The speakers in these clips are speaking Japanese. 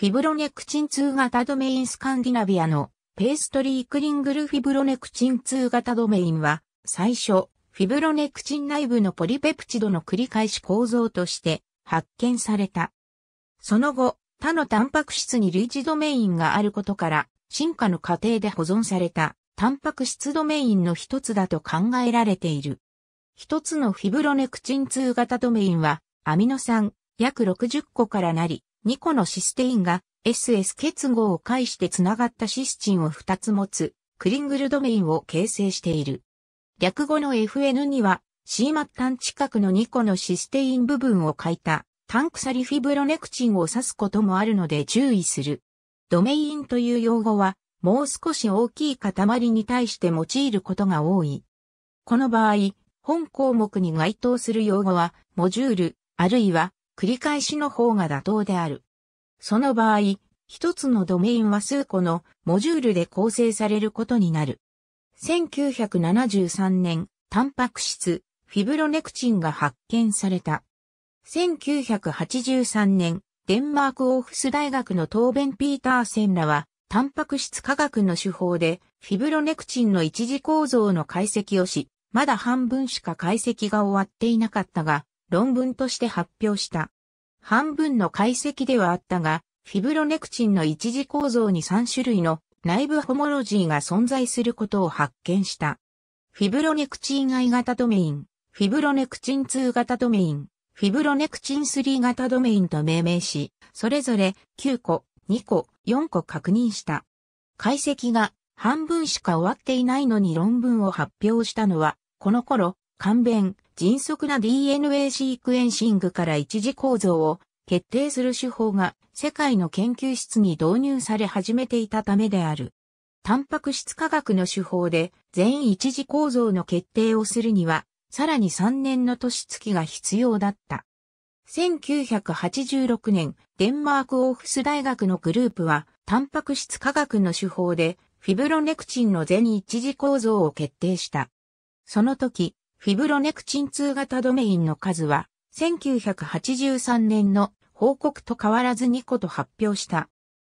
フィブロネクチン2型ドメインスカンディナビアのペーストリークリングルフィブロネクチン2型ドメインは最初、フィブロネクチン内部のポリペプチドの繰り返し構造として発見された。その後、他のタンパク質に類似ドメインがあることから進化の過程で保存されたタンパク質ドメインの一つだと考えられている。一つのフィブロネクチン2型ドメインはアミノ酸約60個からなり、2個のシステインが SS 結合を介して繋がったシスチンを2つ持つクリングルドメインを形成している。略語の FN には C 末端近くの2個のシステイン部分を書いたタンクサリフィブロネクチンを指すこともあるので注意する。ドメインという用語はもう少し大きい塊に対して用いることが多い。この場合、本項目に該当する用語は、モジュール、あるいは繰り返しの方が妥当である。その場合、一つのドメインは数個のモジュールで構成されることになる。1973年、タンパク質、フィブロネクチンが発見された。1983年、デンマークオーフス大学のトーベン・ピーターセンラは、タンパク質科学の手法で、フィブロネクチンの一次構造の解析をし、まだ半分しか解析が終わっていなかったが、論文として発表した。半分の解析ではあったが、フィブロネクチンの一次構造に3種類の内部ホモロジーが存在することを発見した。フィブロネクチン I 型ドメイン、フィブロネクチン2型ドメイン、フィブロネクチン3型ドメインと命名し、それぞれ9個、2個、4個確認した。解析が半分しか終わっていないのに論文を発表したのは、この頃、勘弁、迅速な DNA シークエンシングから一次構造を決定する手法が世界の研究室に導入され始めていたためである。タンパク質科学の手法で全一次構造の決定をするには、さらに3年の年月が必要だった。1986年、デンマークオーフス大学のグループは、タンパク質科学の手法で、フィブロネクチンの全一次構造を決定した。その時、フィブロネクチン2型ドメインの数は、1983年の報告と変わらず2個と発表した。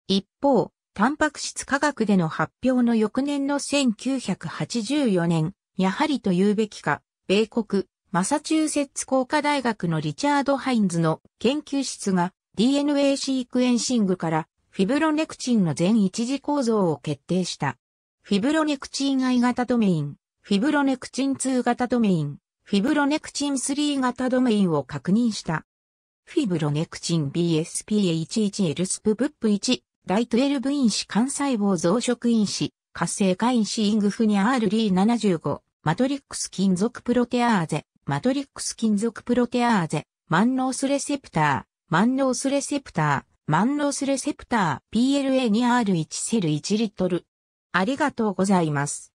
一方、タンパク質科学での発表の翌年の1984年、やはりと言うべきか、米国、マサチューセッツ工科大学のリチャード・ハインズの研究室が DNA シークエンシングからフィブロネクチンの全一次構造を決定した。フィブロネクチン I 型ドメイン。フィブロネクチン2型ドメイン、フィブロネクチン3型ドメインを確認した。フィブロネクチン BSPA11L スプップ1大12因子幹細胞増殖因子、活性化因子イングフニア RD75、マトリックス金属プロテアーゼ、マトリックス金属プロテアーゼ、万能スレセプター、万能スレセプター、万能スレセプター、PLA2R1 セル1リットル。ありがとうございます。